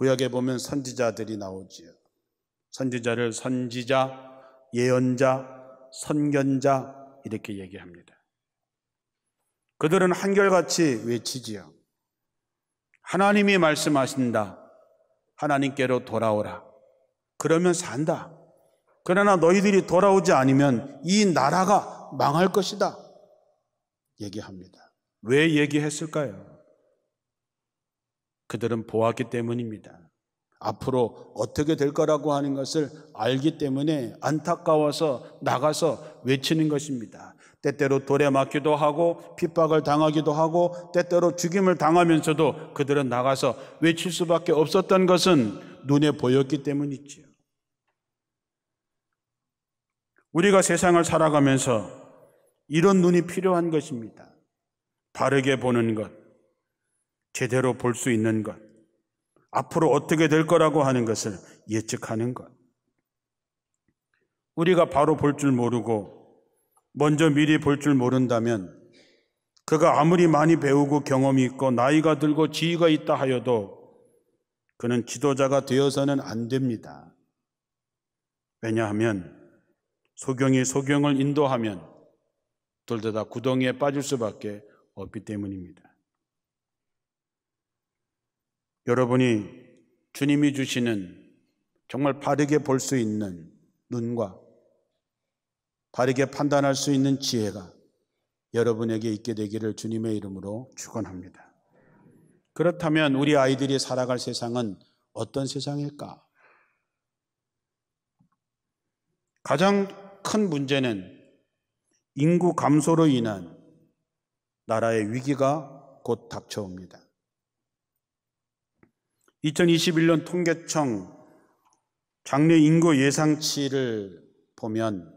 구약에 보면 선지자들이 나오지요. 선지자를 선지자, 예언자, 선견자 이렇게 얘기합니다. 그들은 한결같이 외치지요. 하나님이 말씀하신다. 하나님께로 돌아오라. 그러면 산다. 그러나 너희들이 돌아오지 않으면 이 나라가 망할 것이다. 얘기합니다. 왜 얘기했을까요? 그들은 보았기 때문입니다. 앞으로 어떻게 될 거라고 하는 것을 알기 때문에 안타까워서 나가서 외치는 것입니다. 때때로 돌에 맞기도 하고 핍박을 당하기도 하고 때때로 죽임을 당하면서도 그들은 나가서 외칠 수밖에 없었던 것은 눈에 보였기 때문이지요. 우리가 세상을 살아가면서 이런 눈이 필요한 것입니다. 바르게 보는 것, 제대로 볼 수 있는 것, 앞으로 어떻게 될 거라고 하는 것을 예측하는 것. 우리가 바로 볼 줄 모르고 먼저 미리 볼 줄 모른다면 그가 아무리 많이 배우고 경험이 있고 나이가 들고 지위가 있다 하여도 그는 지도자가 되어서는 안 됩니다. 왜냐하면 소경이 소경을 인도하면 둘 다 구덩이에 빠질 수밖에 없기 때문입니다. 여러분이 주님이 주시는 정말 바르게 볼 수 있는 눈과 바르게 판단할 수 있는 지혜가 여러분에게 있게 되기를 주님의 이름으로 축원합니다. 그렇다면 우리 아이들이 살아갈 세상은 어떤 세상일까? 가장 큰 문제는 인구 감소로 인한 나라의 위기가 곧 닥쳐옵니다. 2021년 통계청 장래 인구 예상치를 보면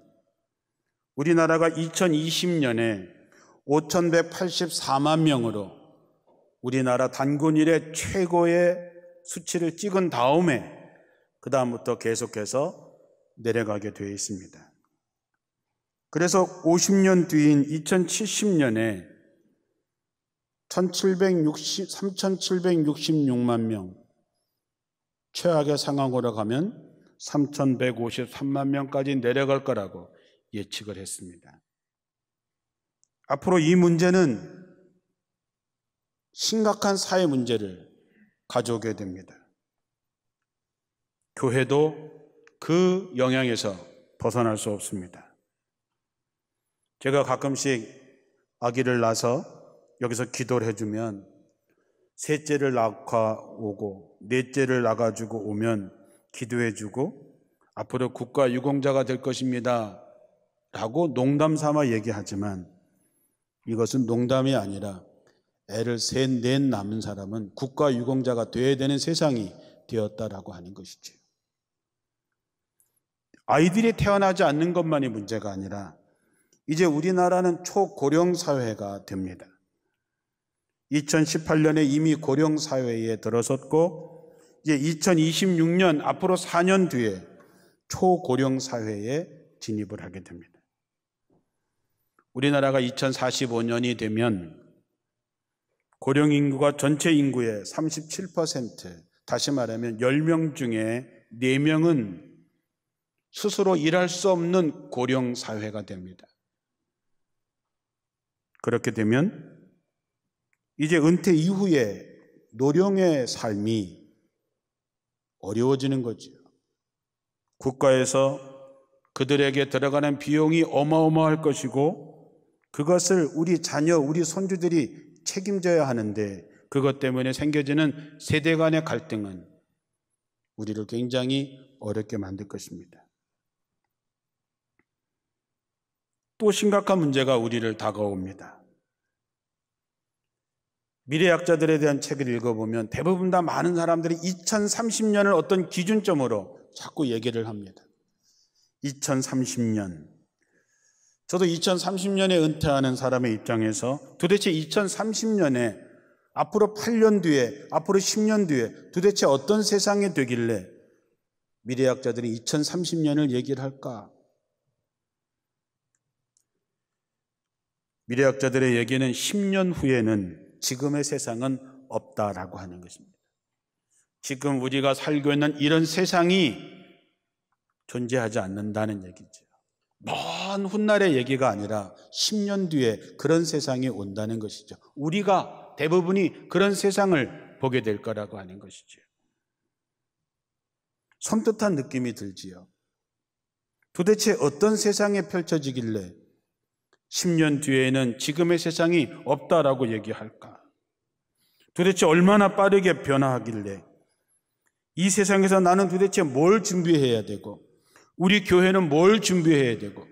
우리나라가 2020년에 5,184만 명으로 우리나라 단군 일의 최고의 수치를 찍은 다음에 그 다음부터 계속해서 내려가게 되어 있습니다. 그래서 50년 뒤인 2070년에 1760, 3,766만 명, 최악의 상황으로 가면 3,153만 명까지 내려갈 거라고 예측을 했습니다. 앞으로 이 문제는 심각한 사회 문제를 가져오게 됩니다. 교회도 그 영향에서 벗어날 수 없습니다. 제가 가끔씩 아기를 낳아서 여기서 기도를 해주면 셋째를 낳고 오고 넷째를 낳아주고 오면 기도해주고 앞으로 국가 유공자가 될 것입니다. 라고 농담 삼아 얘기하지만 이것은 농담이 아니라 애를 셋, 넷 남은 사람은 국가 유공자가 되어야 되는 세상이 되었다라고 하는 것이지요 아이들이 태어나지 않는 것만이 문제가 아니라 이제 우리나라는 초고령 사회가 됩니다. 2018년에 이미 고령 사회에 들어섰고 이제 2026년 앞으로 4년 뒤에 초고령 사회에 진입을 하게 됩니다. 우리나라가 2045년이 되면 고령 인구가 전체 인구의 37% 다시 말하면 10명 중에 4명은 스스로 일할 수 없는 고령 사회가 됩니다. 그렇게 되면 이제 은퇴 이후에 노령의 삶이 어려워지는 거지요. 국가에서 그들에게 들어가는 비용이 어마어마할 것이고 그것을 우리 자녀, 우리 손주들이 책임져야 하는데 그것 때문에 생겨지는 세대 간의 갈등은 우리를 굉장히 어렵게 만들 것입니다. 또 심각한 문제가 우리를 다가옵니다. 미래학자들에 대한 책을 읽어보면 대부분 다 많은 사람들이 2030년을 어떤 기준점으로 자꾸 얘기를 합니다. 2030년. 저도 2030년에 은퇴하는 사람의 입장에서 도대체 2030년에 앞으로 8년 뒤에, 앞으로 10년 뒤에 도대체 어떤 세상이 되길래 미래학자들이 2030년을 얘기를 할까? 미래학자들의 얘기는 10년 후에는 지금의 세상은 없다라고 하는 것입니다. 지금 우리가 살고 있는 이런 세상이 존재하지 않는다는 얘기죠. 먼 훗날의 얘기가 아니라 10년 뒤에 그런 세상이 온다는 것이죠. 우리가 대부분이 그런 세상을 보게 될 거라고 하는 것이죠. 섬뜩한 느낌이 들지요. 도대체 어떤 세상에 펼쳐지길래 10년 뒤에는 지금의 세상이 없다라고 얘기할까? 도대체 얼마나 빠르게 변화하길래 이 세상에서 나는 도대체 뭘 준비해야 되고 우리 교회는 뭘 준비해야 되고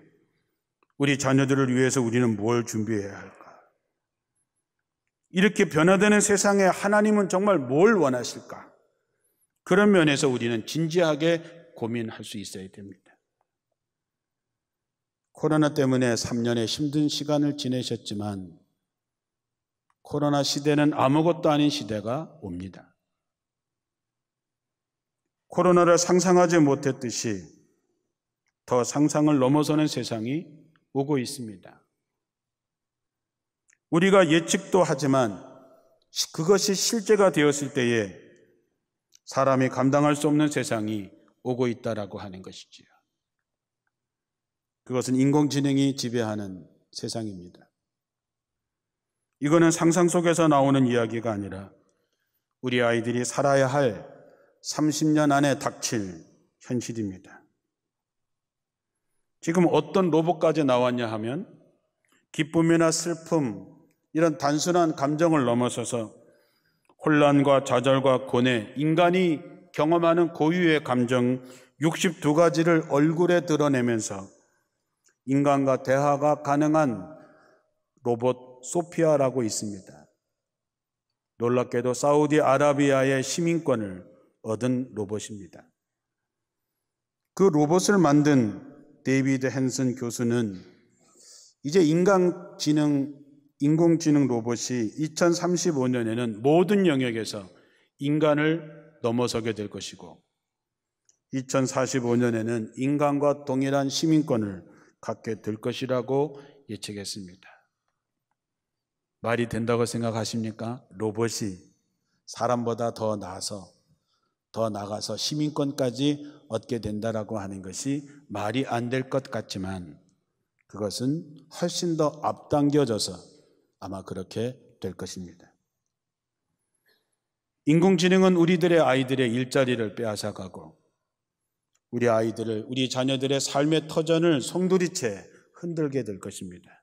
우리 자녀들을 위해서 우리는 뭘 준비해야 할까? 이렇게 변화되는 세상에 하나님은 정말 뭘 원하실까? 그런 면에서 우리는 진지하게 고민할 수 있어야 됩니다. 코로나 때문에 3년의 힘든 시간을 지내셨지만 코로나 시대는 아무것도 아닌 시대가 옵니다. 코로나를 상상하지 못했듯이 더 상상을 넘어서는 세상이 오고 있습니다. 우리가 예측도 하지만 그것이 실제가 되었을 때에 사람이 감당할 수 없는 세상이 오고 있다라고 하는 것이지요. 그것은 인공지능이 지배하는 세상입니다. 이거는 상상 속에서 나오는 이야기가 아니라 우리 아이들이 살아야 할 30년 안에 닥칠 현실입니다. 지금 어떤 로봇까지 나왔냐 하면 기쁨이나 슬픔, 이런 단순한 감정을 넘어서서 혼란과 좌절과 고뇌, 인간이 경험하는 고유의 감정 62가지를 얼굴에 드러내면서 인간과 대화가 가능한 로봇 소피아라고 있습니다. 놀랍게도 사우디아라비아의 시민권을 얻은 로봇입니다. 그 로봇을 만든 데이비드 헨슨 교수는 이제 인간지능, 인공지능 로봇이 2035년에는 모든 영역에서 인간을 넘어서게 될 것이고 2045년에는 인간과 동일한 시민권을 갖게 될 것이라고 예측했습니다. 말이 된다고 생각하십니까? 로봇이 사람보다 더 나아서 더 나가서 시민권까지 얻게 된다라고 하는 것이 말이 안 될 것 같지만 그것은 훨씬 더 앞당겨져서 아마 그렇게 될 것입니다. 인공지능은 우리들의 아이들의 일자리를 빼앗아가고 우리 아이들을, 우리 자녀들의 삶의 터전을 송두리째 흔들게 될 것입니다.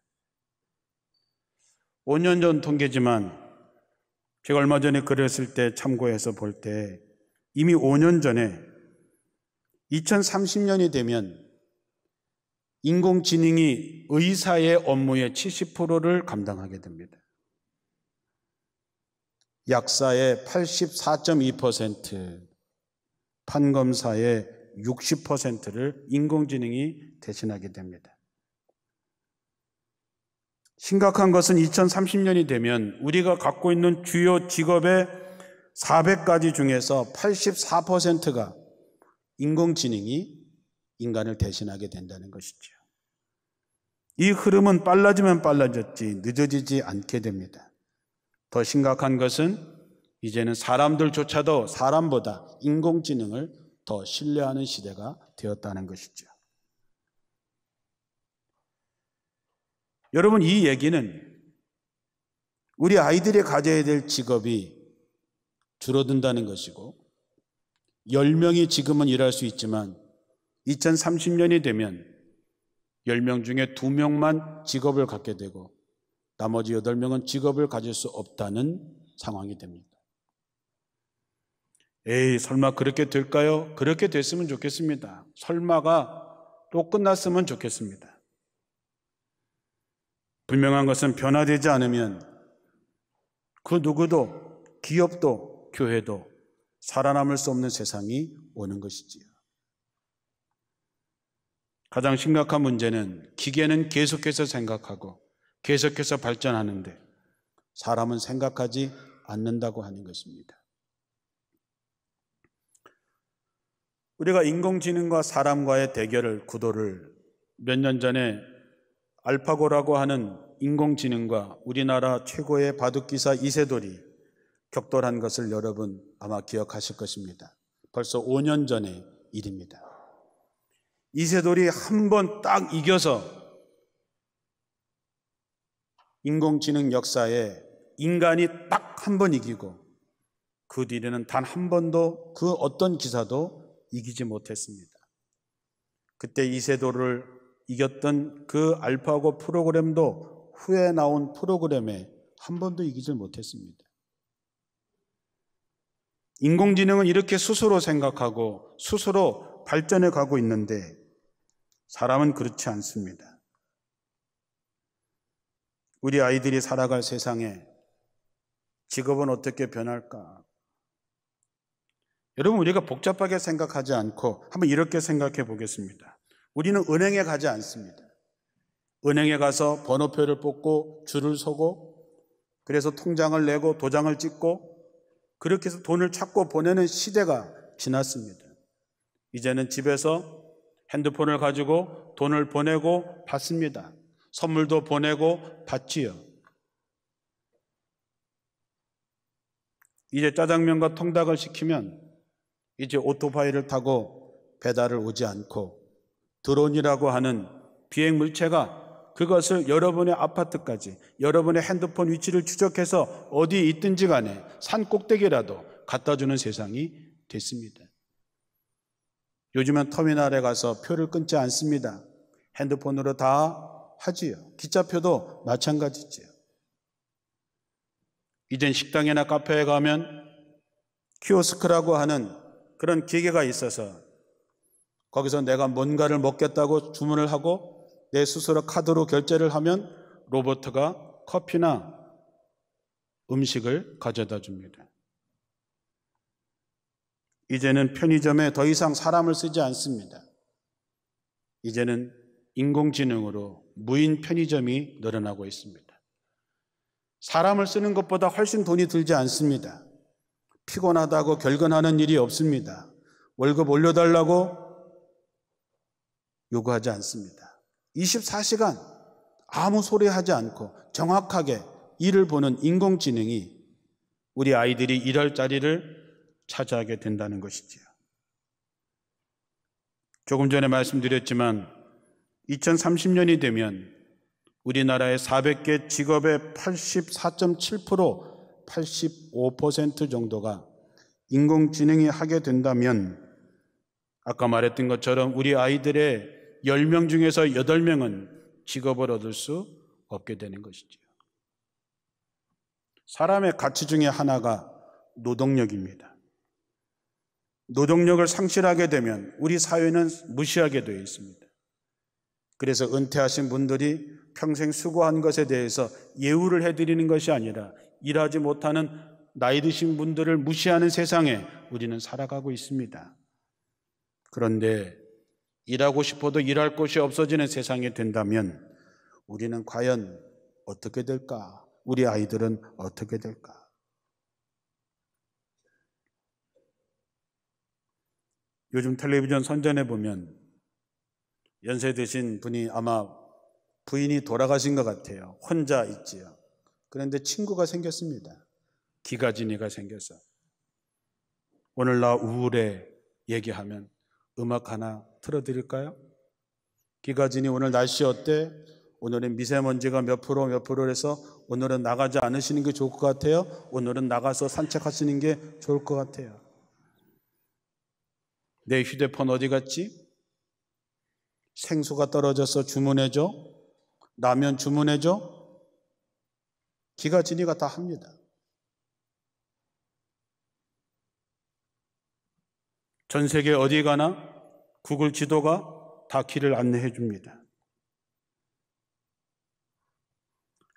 5년 전 통계지만 제가 얼마 전에 그 글을 때 참고해서 볼 때 이미 5년 전에 2030년이 되면 인공지능이 의사의 업무의 70%를 감당하게 됩니다. 약사의 84.2%, 판검사의 60%를 인공지능이 대신하게 됩니다. 심각한 것은 2030년이 되면 우리가 갖고 있는 주요 직업의 400가지 중에서 84%가 인공지능이 인간을 대신하게 된다는 것이죠. 이 흐름은 빨라지면 빨라졌지 늦어지지 않게 됩니다. 더 심각한 것은 이제는 사람들조차도 사람보다 인공지능을 더 신뢰하는 시대가 되었다는 것이죠. 여러분, 이 얘기는 우리 아이들이 가져야 될 직업이 줄어든다는 것이고, 10명이 지금은 일할 수 있지만, 2030년이 되면 10명 중에 2명만 직업을 갖게 되고, 나머지 8명은 직업을 가질 수 없다는 상황이 됩니다. 에이, 설마 그렇게 될까요? 그렇게 됐으면 좋겠습니다. 설마가 또 끝났으면 좋겠습니다. 분명한 것은 변화되지 않으면 그 누구도 기업도 교회도 살아남을 수 없는 세상이 오는 것이지요. 가장 심각한 문제는 기계는 계속해서 생각하고 계속해서 발전하는데 사람은 생각하지 않는다고 하는 것입니다. 우리가 인공지능과 사람과의 대결을 구도를 몇 년 전에 알파고라고 하는 인공지능과 우리나라 최고의 바둑기사 이세돌이 격돌한 것을 여러분 아마 기억하실 것입니다. 벌써 5년 전의 일입니다. 이세돌이 한 번 딱 이겨서 인공지능 역사에 인간이 딱 한 번 이기고 그 뒤로는 단 한 번도 그 어떤 기사도 이기지 못했습니다. 그때 이세돌을 이겼던 그 알파고 프로그램도 후에 나온 프로그램에 한 번도 이기질 못했습니다. 인공지능은 이렇게 스스로 생각하고 스스로 발전해 가고 있는데 사람은 그렇지 않습니다. 우리 아이들이 살아갈 세상에 직업은 어떻게 변할까? 여러분, 우리가 복잡하게 생각하지 않고 한번 이렇게 생각해 보겠습니다. 우리는 은행에 가지 않습니다. 은행에 가서 번호표를 뽑고 줄을 서고 그래서 통장을 내고 도장을 찍고 그렇게 해서 돈을 찾고 보내는 시대가 지났습니다. 이제는 집에서 핸드폰을 가지고 돈을 보내고 받습니다. 선물도 보내고 받지요. 이제 짜장면과 통닭을 시키면 이제 오토바이를 타고 배달을 오지 않고 드론이라고 하는 비행 물체가 그것을 여러분의 아파트까지 여러분의 핸드폰 위치를 추적해서 어디에 있든지 간에 산 꼭대기라도 갖다 주는 세상이 됐습니다. 요즘은 터미널에 가서 표를 끊지 않습니다. 핸드폰으로 다 하지요. 기차표도 마찬가지지요. 이젠 식당이나 카페에 가면 키오스크라고 하는 그런 기계가 있어서 거기서 내가 뭔가를 먹겠다고 주문을 하고 내 스스로 카드로 결제를 하면 로버트가 커피나 음식을 가져다 줍니다. 이제는 편의점에 더 이상 사람을 쓰지 않습니다. 이제는 인공지능으로 무인 편의점이 늘어나고 있습니다. 사람을 쓰는 것보다 훨씬 돈이 들지 않습니다. 피곤하다고 결근하는 일이 없습니다. 월급 올려달라고 요구하지 않습니다. 24시간 아무 소리 하지 않고 정확하게 일을 보는 인공지능이 우리 아이들이 일할 자리를 차지하게 된다는 것이지요. 조금 전에 말씀드렸지만 2030년이 되면 우리나라의 400개 직업의 84.7% 85% 정도가 인공지능이 하게 된다면 아까 말했던 것처럼 우리 아이들의 10명 중에서 8명은 직업을 얻을 수 없게 되는 것이지요. 사람의 가치 중에 하나가 노동력입니다. 노동력을 상실하게 되면 우리 사회는 무시하게 되어 있습니다. 그래서 은퇴하신 분들이 평생 수고한 것에 대해서 예우를 해드리는 것이 아니라 일하지 못하는 나이 드신 분들을 무시하는 세상에 우리는 살아가고 있습니다. 그런데 일하고 싶어도 일할 곳이 없어지는 세상이 된다면 우리는 과연 어떻게 될까? 우리 아이들은 어떻게 될까? 요즘 텔레비전 선전에 보면 연세 드신 분이 아마 부인이 돌아가신 것 같아요. 혼자 있지요. 그런데 친구가 생겼습니다. 기가진이가 생겨서. 오늘 나 우울해 얘기하면 음악 하나 틀어드릴까요? 기가진이 오늘 날씨 어때? 오늘은 미세먼지가 몇 프로 몇 프로 해서 오늘은 나가지 않으시는 게 좋을 것 같아요. 오늘은 나가서 산책하시는 게 좋을 것 같아요. 내 휴대폰 어디 갔지? 생수가 떨어져서 주문해줘? 라면 주문해줘? 기가 지니가 다 합니다. 전 세계 어디 가나 구글 지도가 다 길을 안내해 줍니다.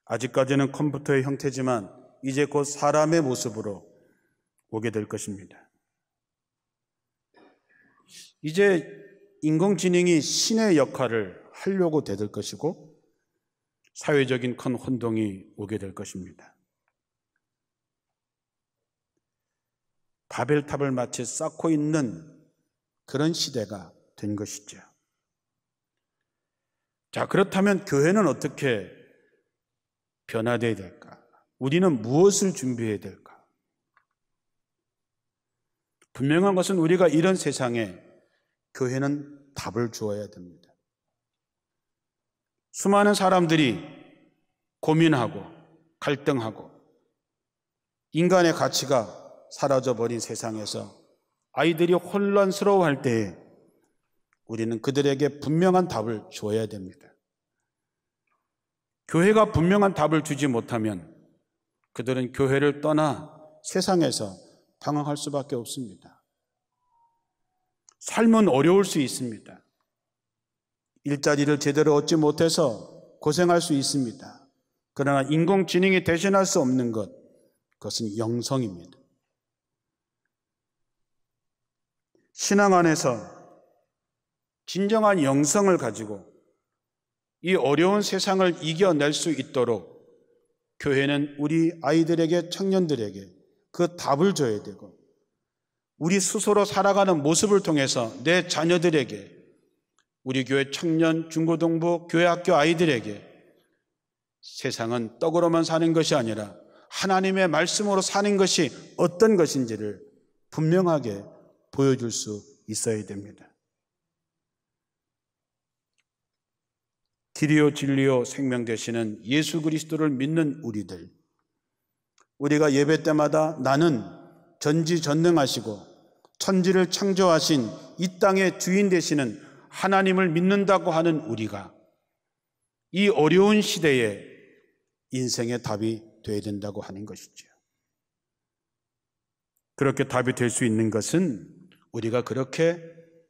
아직까지는 컴퓨터의 형태지만 이제 곧 사람의 모습으로 오게 될 것입니다. 이제 인공지능이 신의 역할을 하려고 되들 것이고 사회적인 큰 혼동이 오게 될 것입니다. 바벨탑을 마치 쌓고 있는 그런 시대가 된 것이죠. 자, 그렇다면 교회는 어떻게 변화돼야 될까? 우리는 무엇을 준비해야 될까? 분명한 것은 우리가 이런 세상에 교회는 답을 주어야 됩니다. 수많은 사람들이 고민하고 갈등하고 인간의 가치가 사라져버린 세상에서 아이들이 혼란스러워 할 때에 우리는 그들에게 분명한 답을 줘야 됩니다. 교회가 분명한 답을 주지 못하면 그들은 교회를 떠나 세상에서 방황할 수밖에 없습니다. 삶은 어려울 수 있습니다. 일자리를 제대로 얻지 못해서 고생할 수 있습니다. 그러나 인공지능이 대신할 수 없는 것, 그것은 영성입니다. 신앙 안에서 진정한 영성을 가지고 이 어려운 세상을 이겨낼 수 있도록 교회는 우리 아이들에게, 청년들에게 그 답을 줘야 되고, 우리 스스로 살아가는 모습을 통해서 내 자녀들에게 우리 교회 청년 중고등부 교회학교 아이들에게 세상은 떡으로만 사는 것이 아니라 하나님의 말씀으로 사는 것이 어떤 것인지를 분명하게 보여줄 수 있어야 됩니다. 길이요 진리요 생명 되시는 예수 그리스도를 믿는 우리들 우리가 예배 때마다 나는 전지전능하시고 천지를 창조하신 이 땅의 주인 되시는 하나님을 믿는다고 하는 우리가 이 어려운 시대에 인생의 답이 되어야 된다고 하는 것이죠. 그렇게 답이 될 수 있는 것은 우리가 그렇게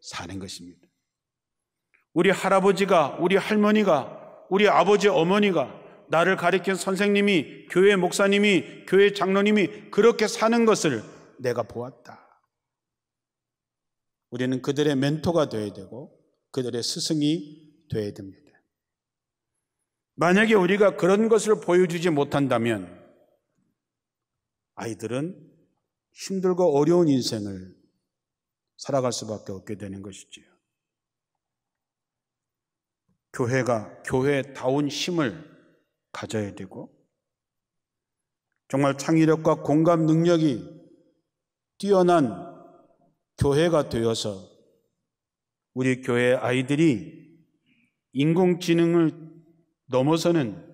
사는 것입니다. 우리 할아버지가, 우리 할머니가, 우리 아버지, 어머니가, 나를 가리킨 선생님이, 교회 목사님이, 교회 장로님이 그렇게 사는 것을 내가 보았다. 우리는 그들의 멘토가 되어야 되고, 그들의 스승이 돼야 됩니다. 만약에 우리가 그런 것을 보여주지 못한다면 아이들은 힘들고 어려운 인생을 살아갈 수밖에 없게 되는 것이지요. 교회가 교회다운 힘을 가져야 되고 정말 창의력과 공감 능력이 뛰어난 교회가 되어서 우리 교회 아이들이 인공지능을 넘어서는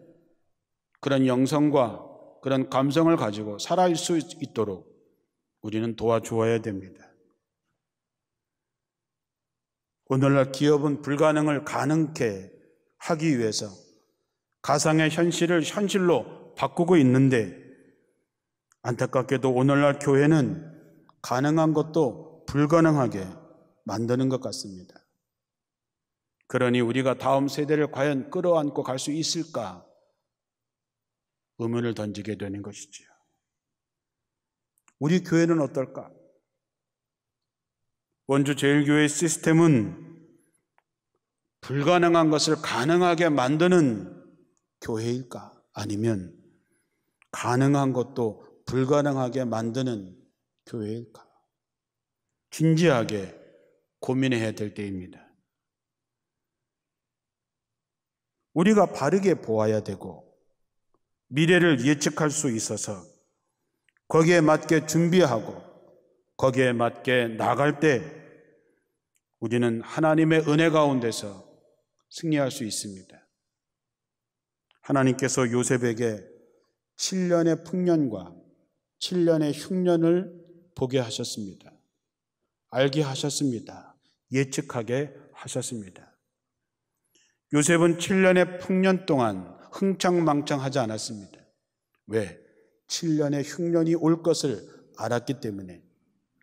그런 영성과 그런 감성을 가지고 살아갈 수 있도록 우리는 도와주어야 됩니다. 오늘날 기업은 불가능을 가능케 하기 위해서 가상의 현실을 현실로 바꾸고 있는데 안타깝게도 오늘날 교회는 가능한 것도 불가능하게 만드는 것 같습니다. 그러니 우리가 다음 세대를 과연 끌어안고 갈 수 있을까? 의문을 던지게 되는 것이지요. 우리 교회는 어떨까? 원주 제일교회 시스템은 불가능한 것을 가능하게 만드는 교회일까? 아니면 가능한 것도 불가능하게 만드는 교회일까? 진지하게 고민해야 될 때입니다. 우리가 바르게 보아야 되고 미래를 예측할 수 있어서 거기에 맞게 준비하고 거기에 맞게 나갈 때 우리는 하나님의 은혜 가운데서 승리할 수 있습니다. 하나님께서 요셉에게 7년의 풍년과 7년의 흉년을 보게 하셨습니다. 알게 하셨습니다. 예측하게 하셨습니다. 요셉은 7년의 풍년 동안 흥청망청하지 않았습니다. 왜? 7년의 흉년이 올 것을 알았기 때문에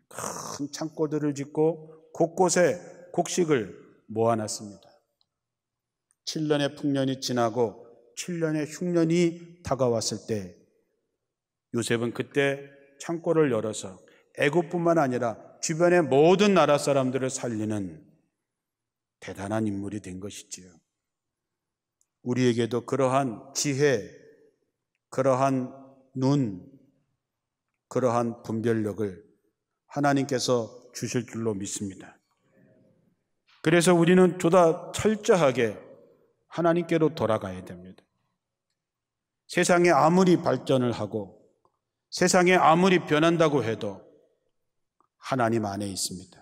큰 창고들을 짓고 곳곳에 곡식을 모아놨습니다. 7년의 풍년이 지나고 7년의 흉년이 다가왔을 때 요셉은 그때 창고를 열어서 애굽뿐만 아니라 주변의 모든 나라 사람들을 살리는 대단한 인물이 된 것이지요. 우리에게도 그러한 지혜, 그러한 눈, 그러한 분별력을 하나님께서 주실 줄로 믿습니다. 그래서 우리는 조다 철저하게 하나님께로 돌아가야 됩니다. 세상에 아무리 발전을 하고 세상에 아무리 변한다고 해도 하나님 안에 있습니다.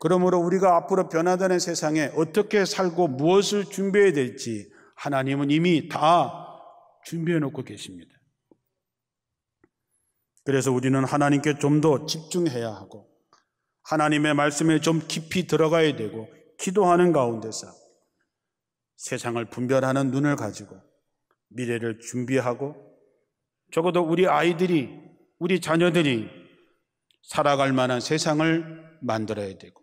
그러므로 우리가 앞으로 변화되는 세상에 어떻게 살고 무엇을 준비해야 될지 하나님은 이미 다 준비해 놓고 계십니다. 그래서 우리는 하나님께 좀 더 집중해야 하고 하나님의 말씀에 좀 깊이 들어가야 되고 기도하는 가운데서 세상을 분별하는 눈을 가지고 미래를 준비하고 적어도 우리 아이들이 우리 자녀들이 살아갈 만한 세상을 만들어야 되고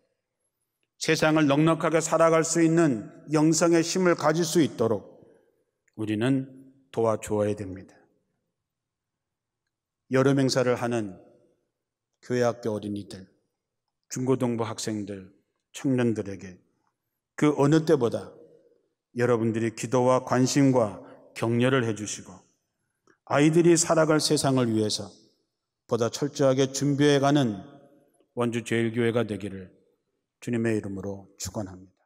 세상을 넉넉하게 살아갈 수 있는 영성의 힘을 가질 수 있도록 우리는 도와주어야 됩니다. 여름 행사를 하는 교회 학교 어린이들, 중고등부 학생들, 청년들에게 그 어느 때보다 여러분들이 기도와 관심과 격려를 해주시고 아이들이 살아갈 세상을 위해서 보다 철저하게 준비해가는 원주 제일교회가 되기를 주님의 이름으로 축원합니다.